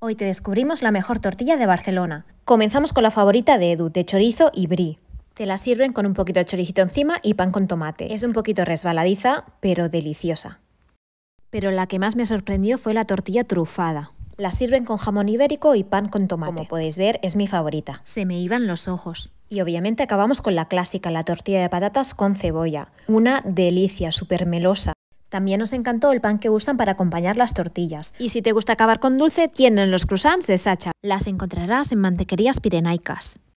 Hoy te descubrimos la mejor tortilla de Barcelona. Comenzamos con la favorita de Edu, de chorizo y brie. Te la sirven con un poquito de chorizito encima y pan con tomate. Es un poquito resbaladiza, pero deliciosa. Pero la que más me sorprendió fue la tortilla trufada. La sirven con jamón ibérico y pan con tomate. Como podéis ver, es mi favorita. Se me iban los ojos. Y obviamente acabamos con la clásica, la tortilla de patatas con cebolla. Una delicia, súper melosa. También nos encantó el pan que usan para acompañar las tortillas. Y si te gusta acabar con dulce, tienen los croissants de Sacha. Las encontrarás en mantequerías pirenaicas.